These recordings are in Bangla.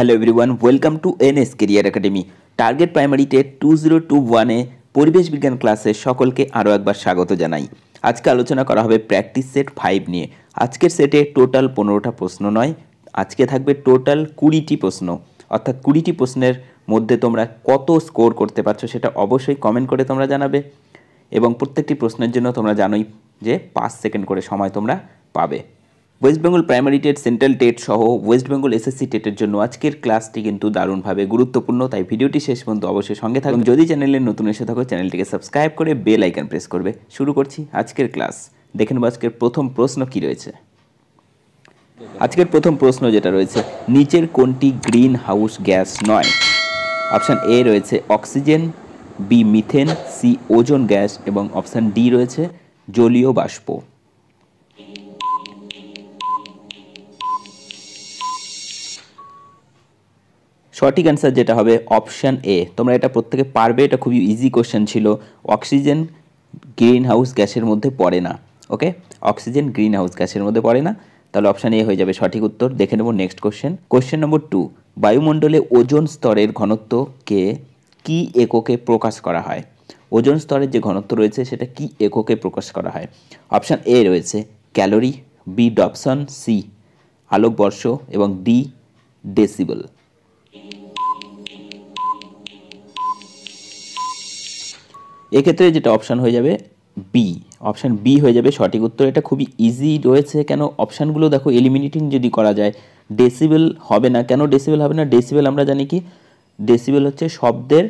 hello everyone welcome to N S career academy target প্রাইমারিতে টু জিরো টু ওয়ানে পরিবেশ বিজ্ঞান ক্লাসে সকলকে আরও একবার স্বাগত জানাই আজকে আলোচনা করা হবে প্র্যাকটিস সেট ফাইভ নিয়ে আজকের সেটে টোটাল পনেরোটা প্রশ্ন নয় আজকে থাকবে টোটাল কুড়িটি প্রশ্ন অর্থাৎ কুড়িটি প্রশ্নের মধ্যে তোমরা কত স্কোর করতে পারছো সেটা অবশ্যই কমেন্ট করে তোমরা জানাবে এবং প্রত্যেকটি প্রশ্নের জন্য তোমরা জানোই যে পাঁচ সেকেন্ড করে সময় তোমরা পাবে West Bengal primary TET central TET সহ ওয়েস্ট বেঙ্গল এসএসসি টেটের জন্য আজকের ক্লাসটি কিন্তু দারুণভাবে গুরুত্বপূর্ণ তাই ভিডিওটি শেষ পর্যন্ত অবশ্যই সঙ্গে থাকুন যদি চ্যানেলে নতুন এসে থাকো চ্যানেলটিকে সাবস্ক্রাইব করে বেল আইকন প্রেস করবে শুরু করছি আজকের ক্লাস দেখে নেব আজকের প্রথম প্রশ্ন কি রয়েছে আজকের প্রথম প্রশ্ন যেটা রয়েছে নিচের কোনটি গ্রিন হাউস গ্যাস নয় অপশান এ রয়েছে oxygen B methane C ozone gas এবং অপশান ডি রয়েছে জলীয় বাষ্প সঠিক অ্যান্সার যেটা হবে অপশান এ তোমরা এটা প্রত্যেকে পারবে এটা খুবই ইজি কোশ্চেন ছিল অক্সিজেন গ্রিন হাউস গ্যাসের মধ্যে পড়ে না ওকে অক্সিজেন গ্রিন হাউস গ্যাসের মধ্যে পড়ে না তাহলে অপশান এ হয়ে যাবে সঠিক উত্তর দেখে নেব next question question number two বায়ুমণ্ডলে ওজোন স্তরের ঘনত্বকে কি এককে প্রকাশ করা হয় ওজন স্তরের যে ঘনত্ব রয়েছে সেটা কি এককে প্রকাশ করা হয় অপশান এ রয়েছে ক্যালোরি বি ডপসন সি আলোকবর্ষ এবং ডি ডেসিবল এক্ষেত্রে যেটা অপশান হয়ে যাবে বি অপশান বি হয়ে যাবে সঠিক উত্তর এটা খুবই ইজি রয়েছে কেন অপশানগুলো দেখো এলিমিনেটিং যদি করা যায় ডেসিবেল হবে না কেন ডেসিবেল হবে না ডেসিবেল আমরা জানি কি ডেসিবেল হচ্ছে শব্দের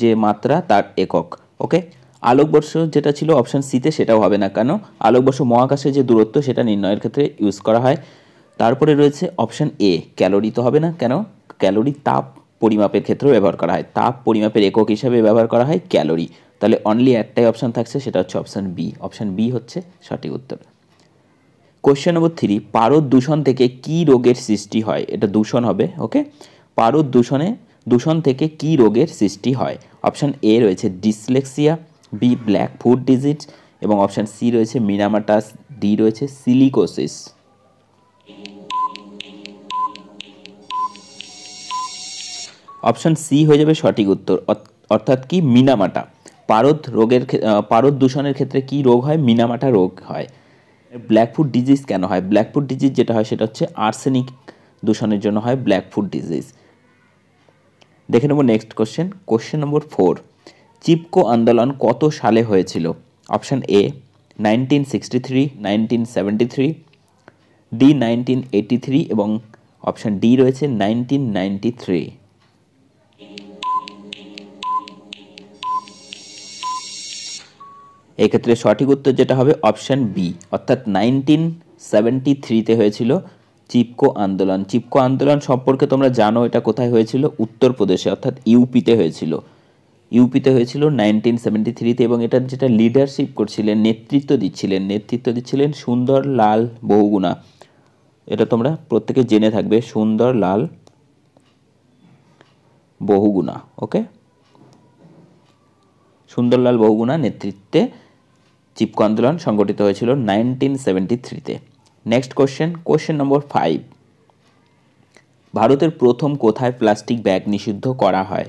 যে মাত্রা তার একক ওকে আলোকবর্ষ যেটা ছিল অপশান সিতে সেটাও হবে না কেন আলোকবর্ষ মহাকাশে যে দূরত্ব সেটা নির্ণয়ের ক্ষেত্রে ইউজ করা হয় তারপরে রয়েছে অপশান এ ক্যালোরি তো হবে না কেন ক্যালোরি তাপ পরিমাপের ক্ষেত্রেও ব্যবহার করা হয় তাপ পরিমাপের একক হিসাবে ব্যবহার করা হয় ক্যালোরি তাহলে অনলি একটাই অপশান থাকছে সেটা হচ্ছে অপশান বি অপশান বি হচ্ছে সঠিক উত্তর কোশ্চেন নম্বর থ্রি পারদ দূষণ থেকে কী রোগের সৃষ্টি হয় এটা দূষণ হবে ওকে পারদ দূষণে দূষণ থেকে কী রোগের সৃষ্টি হয় অপশান এ রয়েছে dyslexia B black food disease এবং অপশান সি রয়েছে মিনামাটাস ডি রয়েছে সিলিকোসিস অপশান সি হয়ে যাবে সঠিক উত্তর অর্থাৎ কি মিনামাটা পারদ রোগের পারদ দূষণের ক্ষেত্রে কি রোগ হয় মিনামাটা রোগ হয় ব্ল্যাকফুট ডিজিজ কেন হয় ব্ল্যাকফুট ডিজিজ যেটা হয় সেটা হচ্ছে আর্সেনিক দূষণের জন্য হয় ব্ল্যাকফুট ডিজিজ দেখে নেব next question question number four Chipko আন্দোলন কত সালে হয়েছিল option A nineteen sixty three nineteen seventy three D nineteen eighty three এবং অপশান ডি রয়েছে নাইনটিন নাইনটি থ্রি এক্ষেত্রে সঠিক উত্তর যেটা হবে অপশান বি অর্থাৎ নাইনটিন সেভেন্টি থ্রিতে হয়েছিল চিপকো আন্দোলন চিপকো আন্দোলন সম্পর্কে তোমরা জানো এটা কোথায় হয়েছিল উত্তরপ্রদেশে অর্থাৎ ইউপিতে হয়েছিল ইউপিতে হয়েছিল নাইনটিন সেভেন্টি থ্রিতে এবং এটার যেটা লিডারশিপ করছিলেন নেতৃত্ব দিচ্ছিলেন নেতৃত্ব দিচ্ছিলেন সুন্দর লাল বহুগুণা এটা তোমরা প্রত্যেকে জেনে থাকবে সুন্দর লাল বহুগুণা ওকে সুন্দরলাল বহুগুণা নেতৃত্বে চিপকো আন্দোলন সংগঠিত হয়েছিল নাইনটিন সেভেন্টি থ্রিতে next question question number five ভারতের প্রথম কোথায় প্লাস্টিক ব্যাগ নিষিদ্ধ করা হয়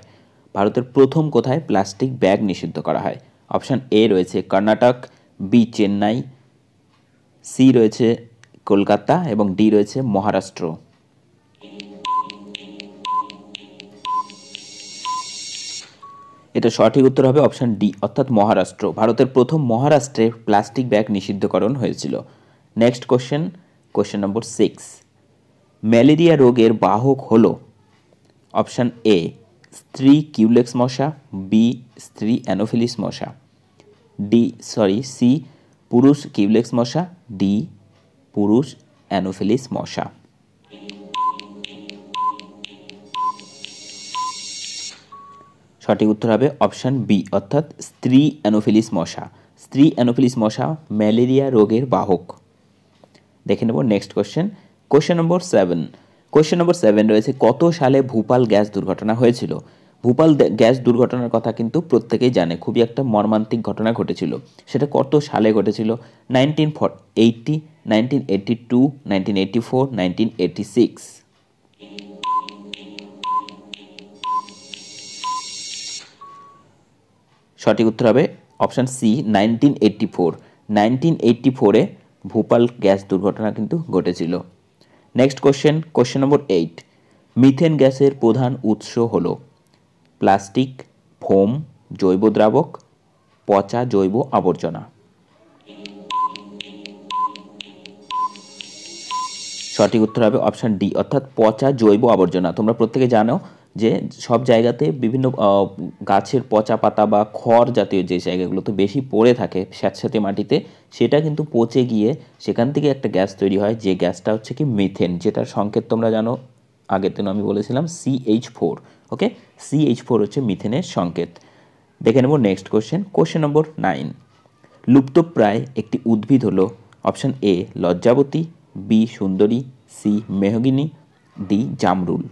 ভারতের প্রথম কোথায় প্লাস্টিক ব্যাগ নিষিদ্ধ করা হয় অপশান এ রয়েছে কর্ণাটক বি চেন্নাই সি রয়েছে কলকাতা এবং ডি রয়েছে মহারাষ্ট্র এটা সঠিক উত্তর হবে অপশান ডি অর্থাৎ মহারাষ্ট্র ভারতের প্রথম মহারাষ্ট্রে প্লাস্টিক ব্যাগ নিষিদ্ধকরণ হয়েছিল next question question number six malaria রোগের বাহক হল অপশান এ স্ত্রী কিউলেক্স মশা বি স্ত্রী অ্যানোফিলিস মশা ডি সরি সি পুরুষ কিউলেক্স মশা ডি পুরুষ অ্যানোফিলিস মশা সঠিক উত্তর হবে অপশান বি অর্থাৎ স্ত্রী অ্যানোফিলিস মশা স্ত্রী অ্যানোফিলিস মশা ম্যালেরিয়া রোগের বাহক দেখে নেব next question question number seven question number seven রয়েছে কত সালে ভূপাল গ্যাস দুর্ঘটনা হয়েছিল ভূপাল গ্যাস দুর্ঘটনার কথা কিন্তু প্রত্যেকেই জানে খুবই একটা মর্মান্তিক ঘটনা ঘটেছিল সেটা কত সালে ঘটেছিল nineteen four eighty nineteen eighty two nineteen eighty four nineteen eighty six সঠিক উত্তর হবে option C nineteen eighty four nineteen eighty ফোরে ভোপাল গ্যাস দুর্ঘটনা কিন্তু ঘটেছিল next question question number eight methane গ্যাসের প্রধান উৎস হল প্লাস্টিক ফোম জৈব দ্রাবক পচা জৈব আবর্জনা সঠিক উত্তর হবে অপশান ডি অর্থাৎ পচা জৈব আবর্জনা তোমরা প্রত্যেকে জানো যে সব জায়গাতে বিভিন্ন গাছের পচা পাতা বা খড় জাতীয় যে জায়গাগুলো তো বেশি পড়ে থাকে স্যাঁতস্যাঁতে মাটিতে সেটা কিন্তু পচে গিয়ে সেখান থেকে একটা গ্যাস তৈরি হয় যে গ্যাসটা হচ্ছে কি মিথেন যেটার সংকেত তোমরা জানো আগের দিন আমি বলেছিলাম CH four okay CH four হচ্ছে মিথেনের সংকেত দেখে নেব next question question number nine লুপ্তপ্রায় একটি উদ্ভিদ হলো অপশান এ লজ্জাবতী বি সুন্দরী সি মেহগিনী ডি জামরুল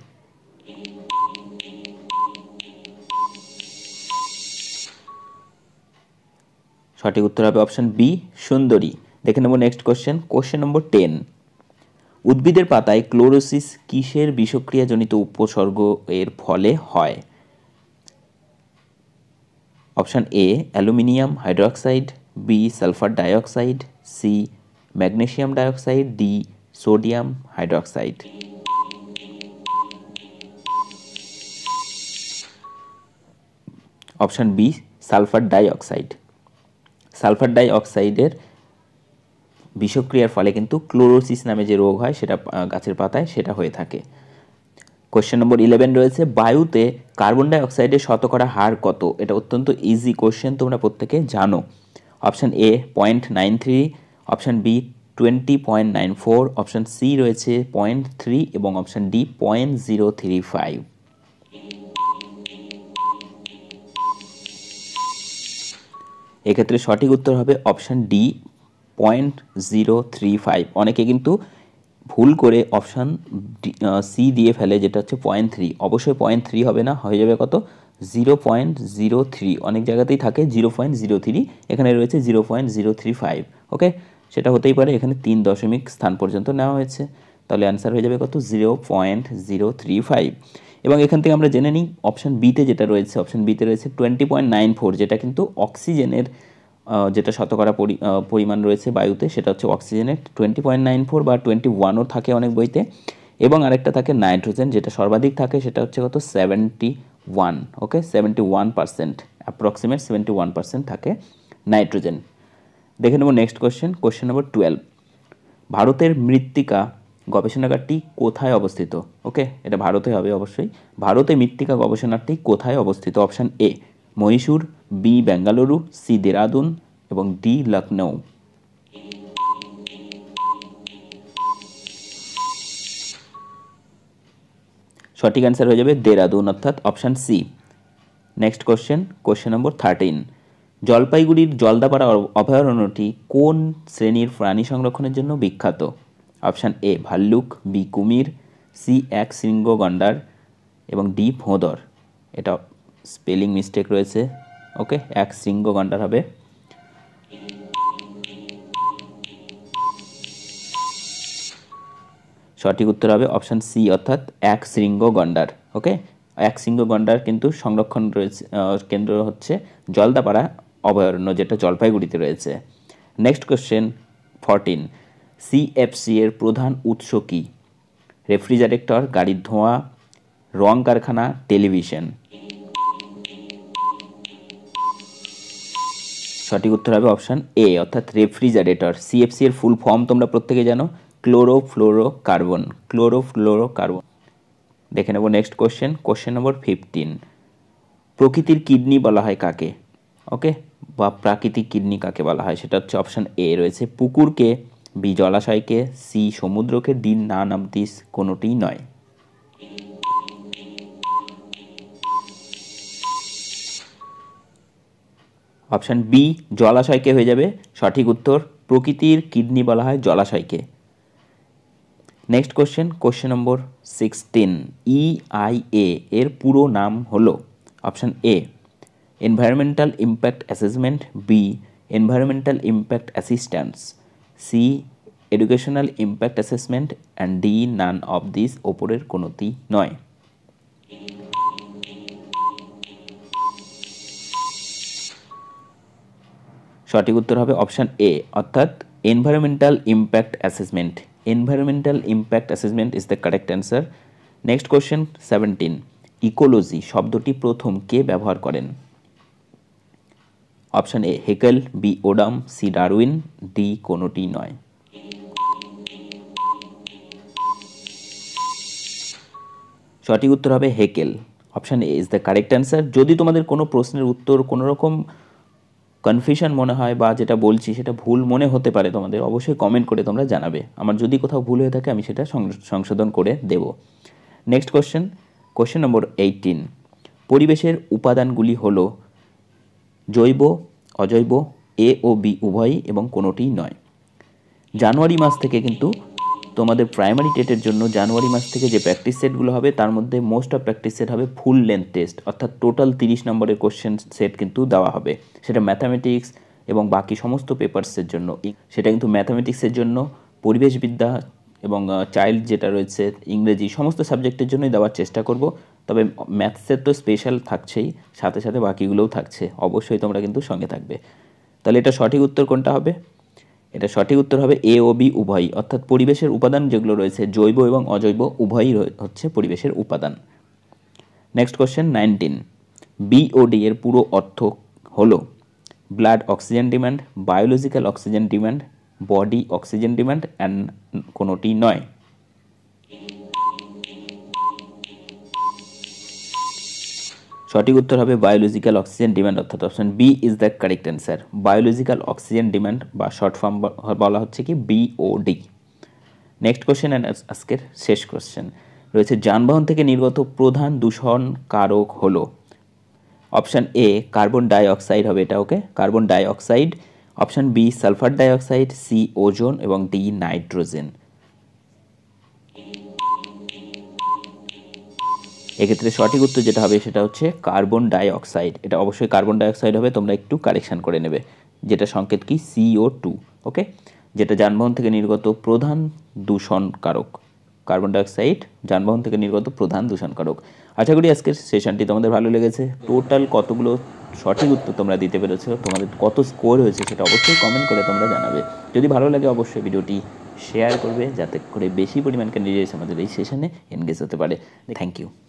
সঠিক উত্তর হবে অপশান বি সুন্দরী দেখে নেব next question question number ten উদ্ভিদের পাতায় ক্লোরোসিস কিসের বিষক্রিয়াজনিত উপসর্গ এর ফলে হয় option A aluminium hydroxide B sulphur dioxide C magnesium dioxide D sodium hydroxide option B sulphur dioxide sulphur ডাই অক্সাইডের বিষক্রিয়ার ফলে কিন্তু ক্লোরোসিস নামে যে রোগ হয় সেটা গাছের পাতায় সেটা হয়ে থাকে কোশ্চেন নম্বর ইলেভেন রয়েছে বায়ুতে কার্বন ডাইঅক্সাইডের শতকরা হার কত এটা অত্যন্ত ইজি কোশ্চেন তোমরা প্রত্যেকে জানো option A point nine three option B twenty point nine four option C রয়েছে পয়েন্ট থ্রি এবং option D point zero three five এক্ষেত্রে সঠিক উত্তর হবে option D point zero three five অনেকে কিন্তু ভুল করে অপশান সি দিয়ে ফেলে যেটা হচ্ছে পয়েন্ট থ্রি অবশ্যই পয়েন্ট থ্রি হবে না হয়ে যাবে কত জিরো পয়েন্ট জিরো থ্রি অনেক জায়গাতেই থাকে জিরো পয়েন্ট জিরো থ্রি এখানে রয়েছে zero point zero three five okay সেটা হতেই পারে এখানে তিন দশমিক স্থান পর্যন্ত নেওয়া হয়েছে তাহলে অ্যান্সার হয়ে যাবে কত zero point zero three five এবং এখান থেকে আমরা জেনে নিই অপশান বিতে যেটা রয়েছে অপশান বিতে রয়েছে টোয়েন্টি পয়েন্ট নাইন ফোর যেটা কিন্তু অক্সিজেনের যেটা শতকরা পরিমাণ রয়েছে বায়ুতে সেটা হচ্ছে অক্সিজেনের টোয়েন্টি পয়েন্ট নাইন ফোর বা টোয়েন্টি ওয়ানও থাকে অনেক বইতে এবং আরেকটা থাকে নাইট্রোজেন যেটা সর্বাধিক থাকে সেটা হচ্ছে কত seventy one okay seventy one percent approximate seventy one percent থাকে নাইট্রোজেন দেখে নেব next question question number twelve ভারতের মৃত্তিকা গবেষণাগারটি কোথায় অবস্থিত ওকে এটা ভারতে হবে অবশ্যই ভারতে মৃত্তিকা গবেষণাটি কোথায় অবস্থিত option A Mysore B Bengaluru C Dehradun এবং ডি লখনৌ সঠিক অ্যান্সার হয়ে যাবে দেরাদুন অর্থাৎ option C next question question number thirteen জলপাইগুড়ির জলদাপাড়া অভয়ারণ্যটি কোন শ্রেণীর প্রাণী সংরক্ষণের জন্য বিখ্যাত অপশান এ ভাল্লুক বি কুমির সি এক শৃঙ্গ গন্ডার এবং ডি ফোঁদর এটা স্পেলিং মিস্টেক রয়েছে ওকে এক শৃঙ্গ গন্ডার হবে সঠিক উত্তর হবে অপশান সি অর্থাৎ এক শৃঙ্গ গন্ডার ওকে এক শৃঙ্গ গন্ডার কিন্তু সংরক্ষণ রয়েছে কেন্দ্র হচ্ছে জলদাপাড়া অভয়ারণ্য যেটা জলপাইগুড়িতে রয়েছে নেক্সট কোশ্চেন ফরটিন সিএফসি এর প্রধান উৎস কী রেফ্রিজারেটর গাড়ির ধোঁয়া রং কারখানা টেলিভিশন সঠিক উত্তর হবে অপশান এ অর্থাৎ রেফ্রিজারেটর সিএফসি এর ফুল ফর্ম তোমরা প্রত্যেকে জানো chloro chlorofluorocarbon fluorocarbon দেখে নেব next question question number fifteen প্রকৃতির কিডনি বলা হয় কাকে ওকে বা প্রাকৃতিক কিডনি কাকে বলা হয় সেটা হচ্ছে অপশান এ রয়েছে পুকুরকে বি জলাশয়কে সি সমুদ্রকে দিন না নামতিস কোনোটিই নয় অপশান বি জলাশয়কে হয়ে যাবে সঠিক উত্তর প্রকৃতির কিডনি বলা হয় জলাশয়কে next question question number sixteen EIA e এর পুরো নাম হলো option A environmental impact assessment B environmental impact assistance C educational impact assessment and D none of this ওপরের কোনোটি নয় সঠিক উত্তর হবে অপশান এ অর্থাৎ environmental impact assessment environmental impact assessment is the correct answer next question seventeen ecology শব্দটি প্রথম কে ব্যবহার করেন option A Haeckel B Odum C Darwin D কোনোটি নয় সঠিক উত্তর হবে Haeckel option A is the correct answer যদি তোমাদের কোনো প্রশ্নের উত্তর কোনো রকম কনফিউশন মনে হয় বা যেটা বলছি সেটা ভুল মনে হতে পারে তোমাদের অবশ্যই কমেন্ট করে তোমরা জানাবে আমার যদি কোথাও ভুল হয়ে থাকে আমি সেটা সংশোধন করে দেব next question question number eighteen পরিবেশের উপাদানগুলি হলো জৈব অজৈব এ ও বি উভয়ই এবং কোনোটিই নয় জানুয়ারি মাস থেকে কিন্তু তোমাদের প্রাইমারি টেটের জন্য জানুয়ারি মাস থেকে যে প্র্যাকটিস সেটগুলো হবে তার মধ্যে মোস্ট অফ প্র্যাকটিস সেট হবে ফুল লেন্থ টেস্ট অর্থাৎ টোটাল তিরিশ নম্বরের কোশ্চেন সেট কিন্তু দেওয়া হবে সেটা ম্যাথামেটিক্স এবং বাকি সমস্ত পেপার্সের জন্য সেটা কিন্তু ম্যাথামেটিক্সের জন্য পরিবেশবিদ্যা এবং চাইল্ড যেটা রয়েছে ইংরেজি সমস্ত সাবজেক্টের জন্যই দেওয়ার চেষ্টা করব তবে ম্যাথসের তো স্পেশাল থাকছেই সাথে সাথে বাকিগুলোও থাকছে অবশ্যই তোমরা কিন্তু সঙ্গে থাকবে তাহলে এটা সঠিক উত্তর কোনটা হবে এটা সঠিক উত্তর হবে এ ও বি উভয়ই অর্থাৎ পরিবেশের উপাদান যেগুলো রয়েছে জৈব এবং অজৈব উভয়ই হচ্ছে পরিবেশের উপাদান নেক্সট কোশ্চেন নাইনটিন বিওডি এর পুরো অর্থ হলো blood oxygen demand biological oxygen demand body oxygen demand and কোনোটি নয় সঠিক উত্তর হবে বায়োলজিক্যাল অক্সিজেন ডিমান্ড অর্থাৎ option B is the correct answer biological oxygen demand বা শর্ট ফর্ম বলা হচ্ছে কি বিওডি নেক্সট কোশ্চেন অ্যান্ড আজকের শেষ কোশ্চেন রয়েছে যানবাহন থেকে নির্গত প্রধান দূষণ কারক হলো অপশান এ কার্বন ডাইঅক্সাইড হবে এটা okay carbon dioxide option B sulphur dioxide C ozone এবং ডি নাইট্রোজেন এক্ষেত্রে সঠিক উত্তর যেটা হবে সেটা হচ্ছে কার্বন ডাইঅক্সাইড এটা অবশ্যই কার্বন ডাইঅক্সাইড হবে তোমরা একটু কারেকশান করে নেবে যেটা সংকেত কি সিও টু ওকে যেটা যানবাহন থেকে নির্গত প্রধান দূষণকারক কার্বন ডাইঅক্সাইড যানবাহন থেকে নির্গত প্রধান দূষণকারক আশা করি আজকের সেশনটি তোমাদের ভালো লেগেছে টোটাল কতগুলো সঠিক উত্তর তোমরা দিতে পেরেছো তোমাদের কত স্কোর হয়েছে সেটা অবশ্যই কমেন্ট করে তোমরা জানাবে যদি ভালো লাগে অবশ্যই ভিডিওটি শেয়ার করবে যাতে করে বেশি পরিমাণ ক্যান্ডিডেটস আমাদের এই সেশনে এনগেজ হতে পারে থ্যাংক ইউ